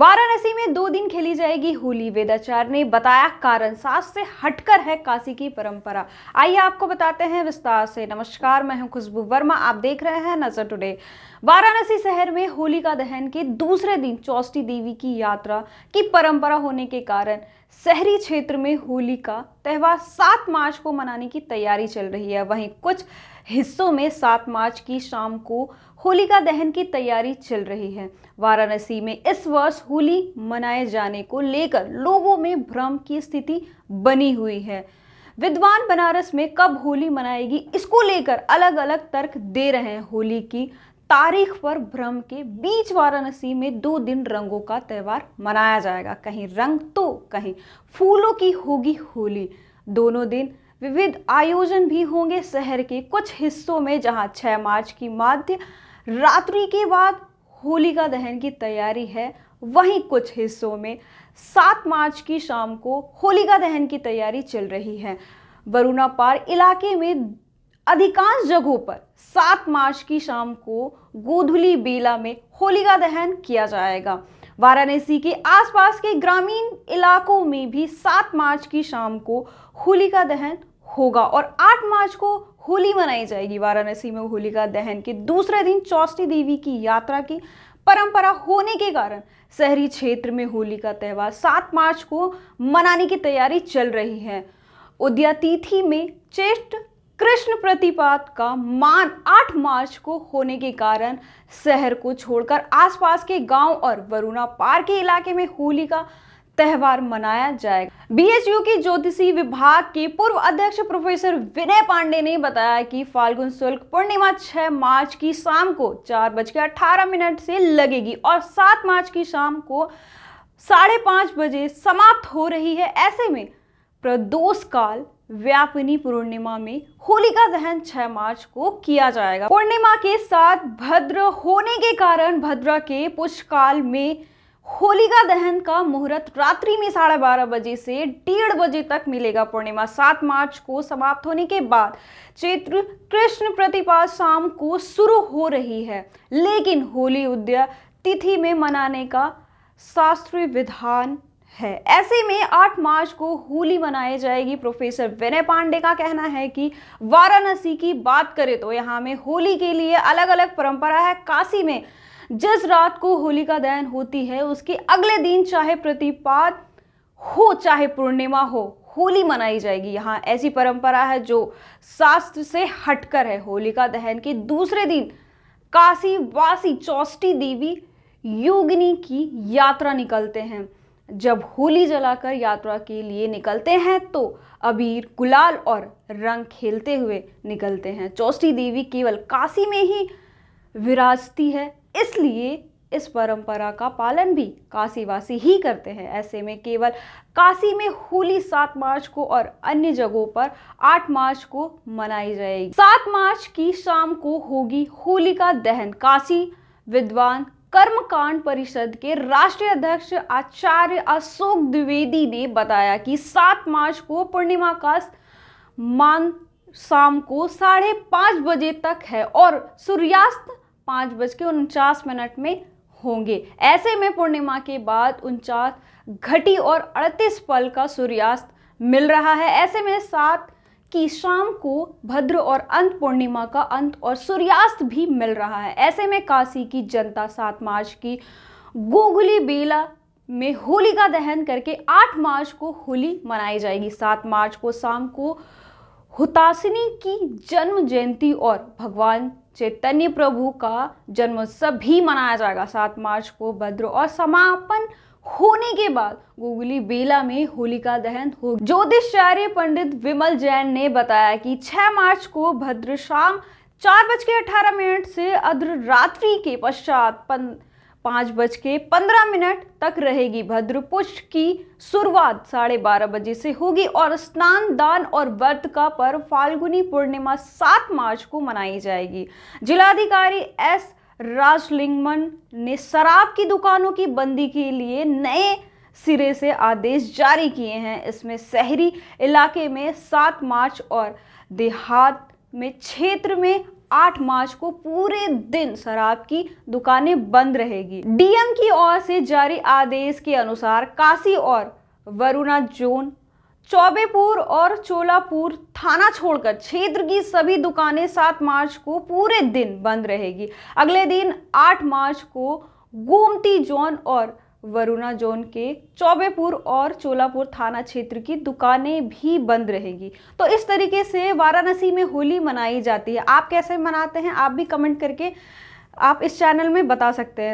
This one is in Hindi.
वाराणसी में दो दिन खेली जाएगी होली वेदाचार्य ने बताया कारण सास से हटकर है काशी की परंपरा आइए आपको बताते हैं विस्तार से नमस्कार मैं हूं खुशबू वर्मा आप देख रहे हैं नजर टुडे वाराणसी शहर में होलिका दहन के दूसरे दिन चौष्टी देवी की यात्रा की परंपरा होने के कारण शहरी क्षेत्र में होली का त्यौहार 7 मार्च को मनाने की तैयारी चल रही है वहीं कुछ हिस्सों में 7 मार्च की शाम को होलिका दहन की तैयारी चल रही है वाराणसी में इस वर्ष होली मनाए जाने को लेकर लोगों में भ्रम की स्थिति बनी हुई है विद्वान बनारस में कब होली मनाएगी इसको लेकर अलग अलग तर्क दे रहे हैं होली की तारीख पर भ्रम के बीच वाराणसी में दो दिन रंगों का त्यौहार मनाया जाएगा कहीं रंग तो कहीं फूलों की होगी होली दोनों दिन विविध आयोजन भी होंगे शहर के कुछ हिस्सों में जहां 6 मार्च की मध्य रात्रि के बाद होलिका दहन की तैयारी है वहीं कुछ हिस्सों में 7 मार्च की शाम को होलिका दहन की तैयारी चल रही है वरुणा पार इलाके में अधिकांश जगहों पर 7 मार्च की शाम को गोधुली बेला में होलिका दहन किया जाएगा वाराणसी के आसपास के ग्रामीण इलाकों में भी 7 मार्च की शाम को होलिका दहन होगा और 8 मार्च को होली मनाई जाएगी वाराणसी में होलिका दहन के दूसरे दिन चौष्टी देवी की यात्रा की परंपरा होने के कारण शहरी क्षेत्र में होली का त्यौहार सात मार्च को मनाने की तैयारी चल रही है उद्यातिथि में चेष्ट कृष्ण प्रतिपात का मान 8 मार्च को होने के कारण शहर को छोड़कर आसपास के गांव और वरुणा पार के इलाके में होली का त्यौहार मनाया जाएगा बीएचयू के ज्योतिषी विभाग के पूर्व अध्यक्ष प्रोफेसर विनय पांडे ने बताया कि फाल्गुन शुल्क पूर्णिमा 6 मार्च की शाम को चार बज के अठारह मिनट से लगेगी और 7 मार्च की शाम को साढ़े पाँच बजे समाप्त हो रही है ऐसे में प्रदोष काल व्यापिनी पूर्णिमा में होलिका दहन 6 मार्च को किया जाएगा पूर्णिमा के साथ भद्र होने के कारण भद्रा के पुष्काल में होलिका दहन का मुहूर्त रात्रि में साढ़े बारह बजे से डेढ़ बजे तक मिलेगा पूर्णिमा सात मार्च को समाप्त होने के बाद चैत्र कृष्ण प्रतिपा शाम को शुरू हो रही है लेकिन होली उदय तिथि में मनाने का शास्त्रीय विधान है ऐसे में 8 मार्च को होली मनाई जाएगी प्रोफेसर विनय पांडे का कहना है कि वाराणसी की बात करें तो यहाँ में होली के लिए अलग अलग परंपरा है काशी में जिस रात को होली का दहन होती है उसके अगले दिन चाहे प्रतिपात हो चाहे पूर्णिमा हो होली मनाई जाएगी यहाँ ऐसी परंपरा है जो शास्त्र से हटकर है होलिका दहन के दूसरे दिन काशी वासी चौष्टी देवी योगिनी की यात्रा निकलते हैं जब होली जलाकर यात्रा के लिए निकलते हैं तो अबीर गुलाल और रंग खेलते हुए निकलते हैं चौष्टी देवी केवल काशी में ही विराजती है इसलिए इस परंपरा का पालन भी काशीवासी ही करते हैं ऐसे में केवल काशी में होली सात मार्च को और अन्य जगहों पर आठ मार्च को मनाई जाएगी सात मार्च की शाम को होगी होली का दहन काशी विद्वान कर्मकांड परिषद के राष्ट्रीय अध्यक्ष आचार्य अशोक द्विवेदी ने बताया कि सात मार्च को पूर्णिमा का मान शाम को साढ़े पाँच बजे तक है और सूर्यास्त पाँच बज के उनचास मिनट में होंगे ऐसे में पूर्णिमा के बाद उनचास घटी और अड़तीस पल का सूर्यास्त मिल रहा है ऐसे में सात कि शाम को भद्र और अंत पूर्णिमा का अंत और सूर्यास्त भी मिल रहा है ऐसे में काशी की जनता सात मार्च की गोगुली बेला में होली का दहन करके आठ मार्च को होली मनाई जाएगी सात मार्च को शाम को हुतासिनी की जन्म जयंती और भगवान चैतन्य प्रभु का जन्मोत्सव भी मनाया जाएगा सात मार्च को भद्र और समापन होने के बाद गोगुली बेला में होलिका दहन हो ज्योतिषाचार्य पंडित विमल जैन ने बताया कि 6 मार्च को भद्र शाम चार बज के अठारह मिनट से अध्र रात्रि के पश्चात पाँच बज के पंद्रह मिनट तक रहेगी भद्रपुष्ट की शुरुआत साढ़े बारह बजे से होगी और स्नान दान और व्रत का पर्व फाल्गुनी पूर्णिमा सात मार्च को मनाई जाएगी जिलाधिकारी एस राजलिंगमन ने शराब की दुकानों की बंदी के लिए नए सिरे से आदेश जारी किए हैं इसमें शहरी इलाके में सात मार्च और देहात में क्षेत्र में आठ मार्च को पूरे दिन शराब की दुकानें बंद रहेगी डीएम की ओर से जारी आदेश के अनुसार काशी और वरुणा जोन चौबेपुर और चोलापुर थाना छोड़कर क्षेत्र की सभी दुकानें सात मार्च को पूरे दिन बंद रहेगी अगले दिन आठ मार्च को गोमती जोन और वरुणा जोन के चौबेपुर और चोलापुर थाना क्षेत्र की दुकानें भी बंद रहेगी तो इस तरीके से वाराणसी में होली मनाई जाती है आप कैसे मनाते हैं आप भी कमेंट करके आप इस चैनल में बता सकते हैं